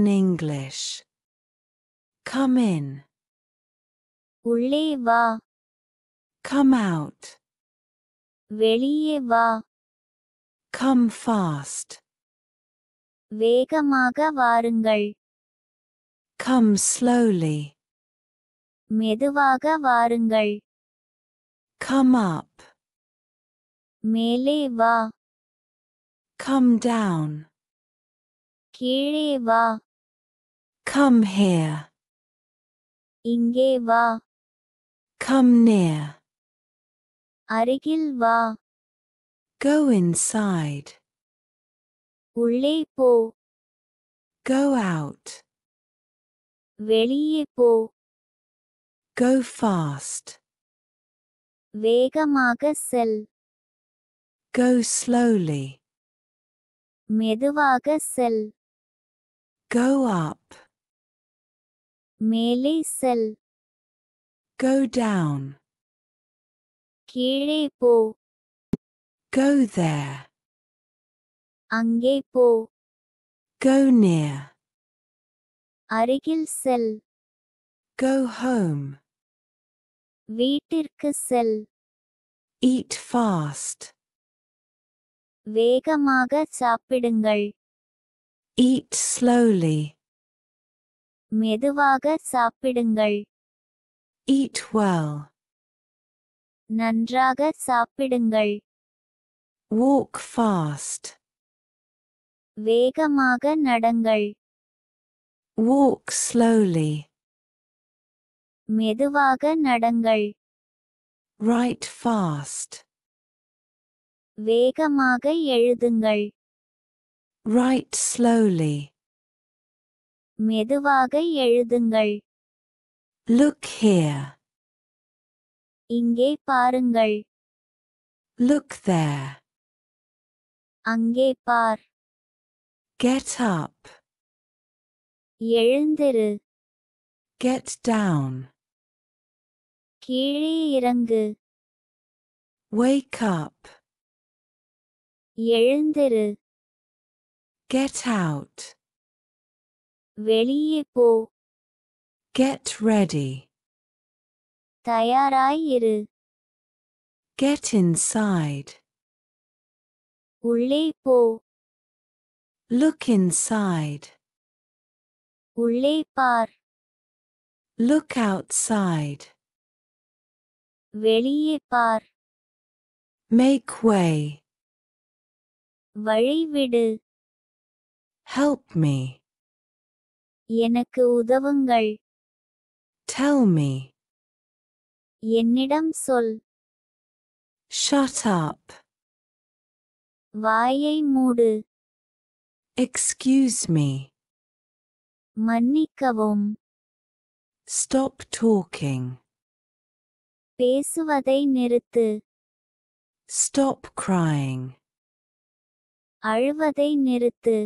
English. Come in. உள்ளே Come out. வெளியே Come fast. வேகமாக வாருங்கள். Come slowly. மெதுவாக வாருங்கள். Come up. மேலே Come down. கீழே வா Come here. இங்கே வா Come near. அருகில் வா Go inside. உள்ளே போ Go out. வெளியே போ Go fast. வேகமாக செல் Go slowly. மெதுவாக செல் Go up. ಮೇಲೆ ಸಲ್ Go down. ಕೀಳೆ ಪೋ Go there. ಅಂಗೆ ಪೋ Go near. Arigil செல் Go home. வீட்டிற்கு செல் Eat fast. வேகமாக சாப்பிடுங்கள் Eat slowly. Meduvaga sapidangal. Eat well. Nandraga sapidangal. Walk fast. Vegamaga nadangal. Walk slowly. Meduvaga nadangal. Write fast. Vegamaga yeldangal. Write slowly. மெதுவாக எழுதுங்கள் Look here. இங்கே பாருங்கள் Look there. அங்கே பார் Get up. எழுந்திரு Get down. கீழே இறங்கு Wake up. எழுந்திரு Get out. வெளியே Get ready. தயாராயிரு. Get inside. உள்ளே Look inside. உள்ளே Look outside. வெளியே Make way. வழிவிடு Help me. எனக்கு உதவுங்கள். Tell me. என்னிடம் சொல். Shut up. வாயை மூடு. Excuse me. மன்னிக்கவும். Stop talking. பேசுவதை நிறுத்து. Stop crying. அழுவதை நிறுத்து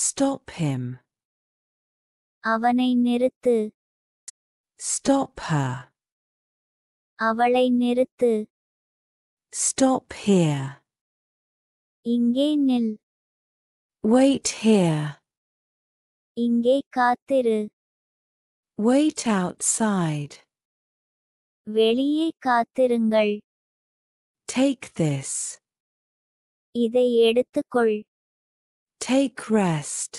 Stop him. அவனை நிறுத்து Stop her. அவளை நிறுத்து Stop here. இங்கே நில் Wait here. இங்கே காத்திரு Wait outside. வெளியே காத்திருங்கள் Take this. இதை எடுத்துக்கொள் Take rest.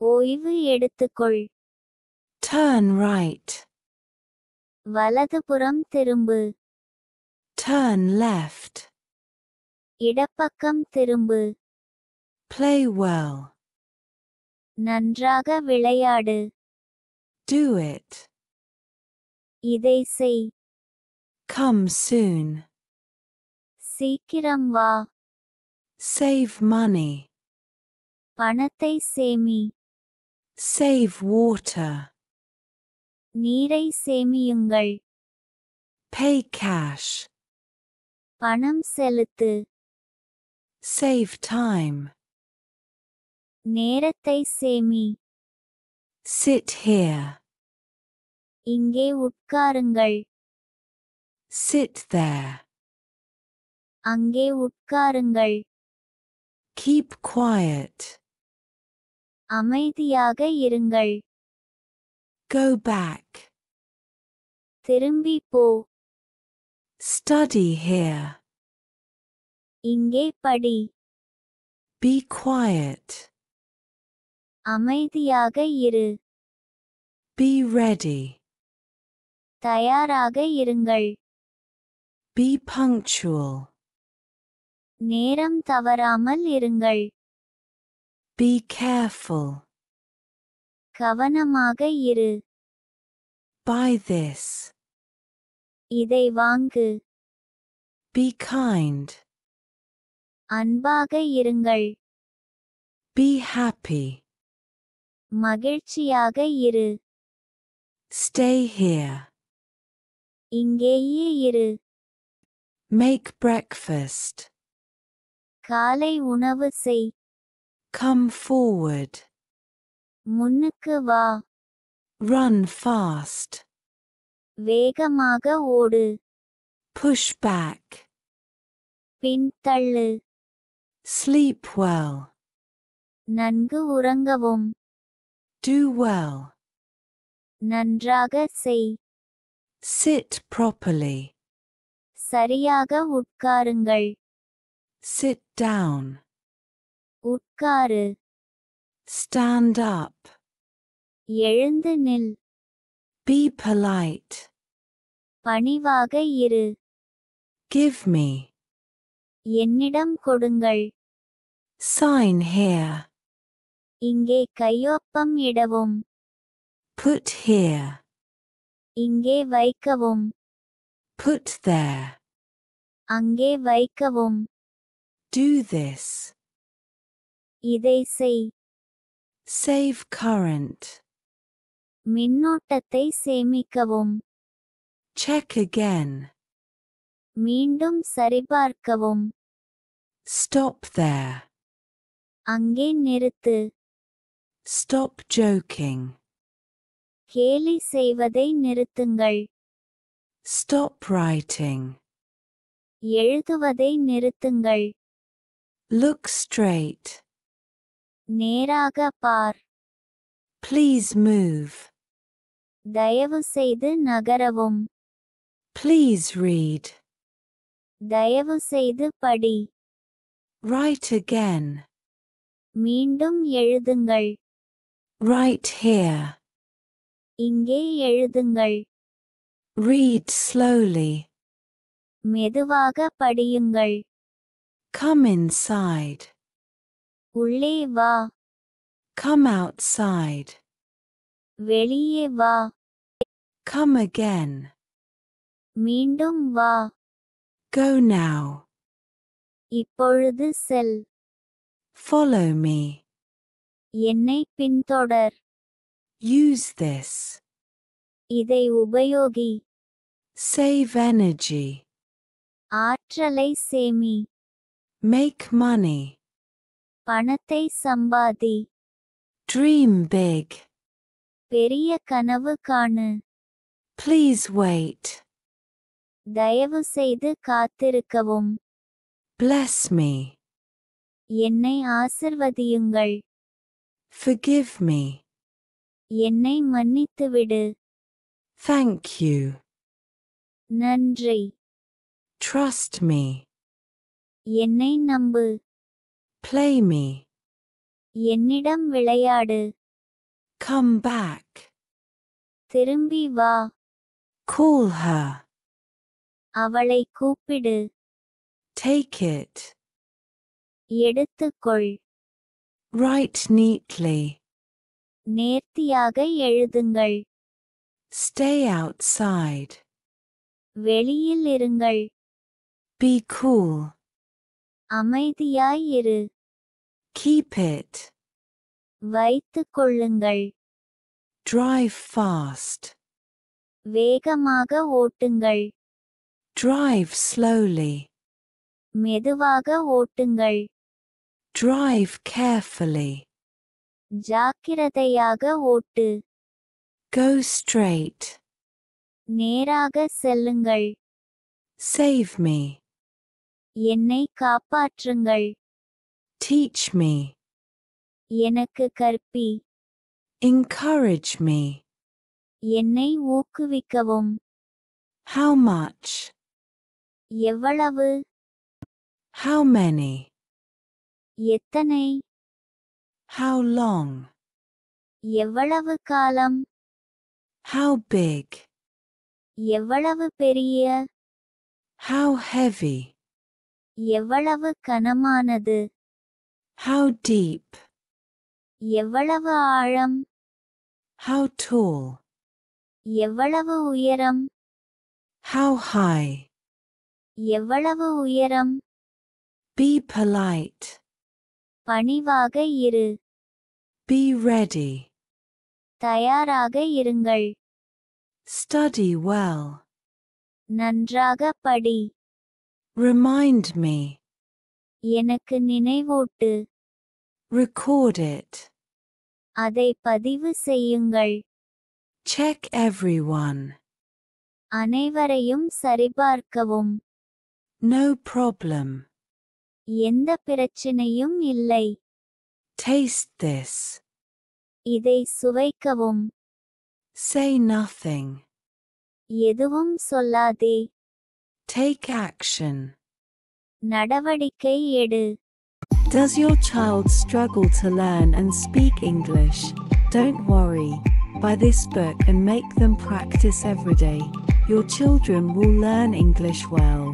Oivu எடுத்துக்கொள் Turn right. puram திரும்பு Turn left. இடப்பக்கம் திரும்பு Play well. Nandraga விளையாடு Do it. Idai செய் Come soon. சீக்கிரம் Save money. பணத்தை சேமி சேவ் வாட்டர் நீரை சேமியுங்கள் பே கேஷ் பணம் செலுத்து சேவ் டைம் நேரத்தை சேமி சிட் ஹியர் இங்கே உட்காருங்கள் சிட் தேர் அங்கே உட்காருங்கள் கீப் குவாயட் அமைதியாக இருங்கள் go back திரும்பி போ study here இங்கே படி be quiet அமைதியாக இரு be ready தயாராக இருங்கள் be punctual நேரம் தவறாமல் இருங்கள் be careful. கவனமாக இரு. Buy this. இதை வாங்கு. Be kind. அன்பாக இருங்கள். Be happy. மகிழ்ச்சியாக இரு. Stay here. இங்கேயே இரு. Make breakfast. காலை உணவு செய். Come forward. Munukava. Run fast. Vegamaga odu. Push back. Pintallu. Sleep well. Nangu urangavum. Do well. Nandraga say. Sit properly. Sariaga utkarangal. Sit down. உட்காரு Stand up. எழுந்து நில் Be polite. பணிவாக இரு Give me. என்னிடம் கொடுங்கள் Sign here. இங்கே கையொப்பம் இடவும் Put here. இங்கே வைக்கவும் Put there. அங்கே வைக்கவும் Do this. இதை செய் save current மின்னோட்டத்தை சேமிக்கவும் check again மீண்டும் சரிபார்க்கவும் stop there அங்கே நிறுத்து stop joking கேலி செய்வதை நிறுத்துங்கள் stop writing எழுதுவதை நிறுத்துங்கள் look straight நேராக பார் ப்ளீஸ் மூவ் தயவு செய்து நகரவும் ப்ளீஸ் ரீட் தயவு செய்து படி ரைட் அகேன் மீண்டும் எழுதுங்கள் ரைட் ஹியர் இங்கே எழுதுங்கள் ரீட் ஸ்லோலி மெதுவாக படியுங்கள் கம் இன்சைட் உள்ளே வா Come outside. வெளியே வா Come again. மீண்டும் வா Go now. இப்பொழுது செல் Follow me. என்னை பின்தொடர் Use this. இதை உபயோகி Save energy. ஆற்றலை சேமி. Make money. பணத்தை சம்பாதி ட்ரீம் big. பெரிய கனவு காணு ப்ளீஸ் wait. தயவு செய்து காத்திருக்கவும் Bless me. என்னை ஆசிர்வதியுங்கள் Forgive me. என்னை மன்னித்துவிடு Thank you. நன்றி Trust me. என்னை நம்பு Play me. என்னிடம் விளையாடு. Come back. திரும்பி வா. Call her. அவளை கூப்பிடு. Take it. எடுத்துக்கொள். Write neatly. நேர்த்தியாக எழுதுங்கள். Stay outside. வெளியில் இருங்கள். Be cool. அமைதியாய் இரு. Keep it. Vaitu kollungal. Drive fast. maga ootungal. Drive slowly. Meduvaga ootungal. Drive carefully. Jakirathayaga ootu. Go straight. Neraga sellungal. Save me. Yennai kaapaatrungal. Teach me. எனக்கு கற்பி. Encourage me. என்னை ஊக்குவிக்கவும். How much? எவ்வளவு? How many? எத்தனை? How long? எவ்வளவு காலம்? How big? எவ்வளவு பெரிய? How heavy? எவ்வளவு கனமானது? How deep? எவ்வளவு ஆழம் How tall? எவ்வளவு உயரம் How high? எவ்வளவு உயரம் Be polite. பணிவாக இரு Be ready. தயாராக இருங்கள் Study well. நன்றாக படி Remind me. எனக்கு நினைவூட்டு Record it. அதை பதிவு செய்யுங்கள் Check everyone. அனைவரையும் சரிபார்க்கவும் No problem. எந்த பிரச்சனையும் இல்லை Taste this. இதை சுவைக்கவும் Say nothing. எதுவும் சொல்லாதே Take action. நடவடிக்கை எடு Does your child struggle to learn and speak English? Don't worry. Buy this book and make them practice every day. Your children will learn English well.